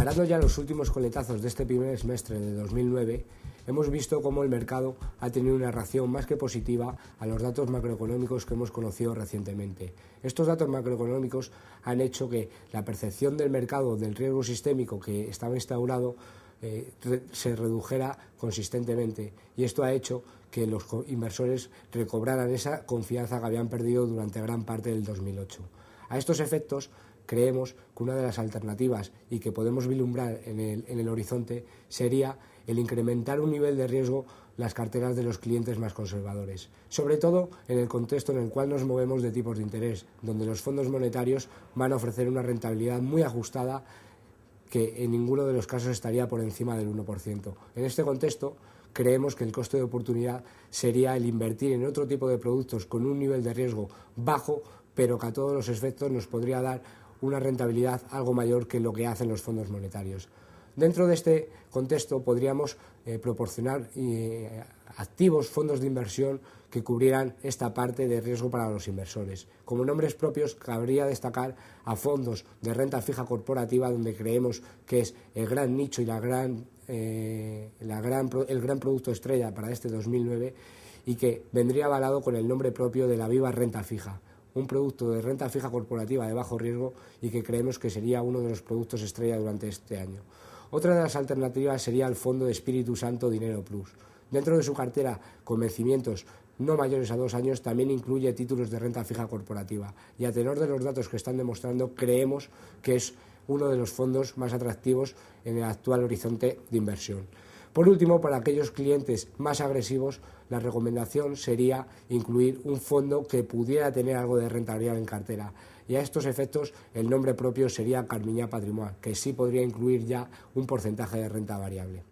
Parando ya los últimos coletazos de este primer semestre de 2009, hemos visto cómo el mercado ha tenido una reacción más que positiva a los datos macroeconómicos que hemos conocido recientemente. Estos datos macroeconómicos han hecho que la percepción del mercado del riesgo sistémico que estaba instaurado eh, se redujera consistentemente y esto ha hecho que los inversores recobraran esa confianza que habían perdido durante gran parte del 2008. A estos efectos, creemos que una de las alternativas y que podemos vislumbrar en el, horizonte sería el incrementar un nivel de riesgo las carteras de los clientes más conservadores, sobre todo en el contexto en el cual nos movemos de tipos de interés, donde los fondos monetarios van a ofrecer una rentabilidad muy ajustada que en ninguno de los casos estaría por encima del 1%. En este contexto, creemos que el coste de oportunidad sería el invertir en otro tipo de productos con un nivel de riesgo bajo, pero que a todos los efectos nos podría dar una rentabilidad algo mayor que lo que hacen los fondos monetarios. Dentro de este contexto podríamos eh, proporcionar eh, activos, fondos de inversión que cubrieran esta parte de riesgo para los inversores. Como nombres propios, cabría destacar a fondos de renta fija corporativa, donde creemos que es el gran nicho y eh, el gran producto estrella para este 2009 y que vendría avalado con el nombre propio de la viva renta fija un producto de renta fija corporativa de bajo riesgo y que creemos que sería uno de los productos estrella durante este año. Otra de las alternativas sería el fondo de Espíritu Santo Dinero Plus. Dentro de su cartera con vencimientos no mayores a dos años también incluye títulos de renta fija corporativa y a tenor de los datos que están demostrando creemos que es uno de los fondos más atractivos en el actual horizonte de inversión. Por último, para aquellos clientes más agresivos, la recomendación sería incluir un fondo que pudiera tener algo de rentabilidad en cartera. Y a estos efectos, el nombre propio sería Carmiña Patrimonio, que sí podría incluir ya un porcentaje de renta variable.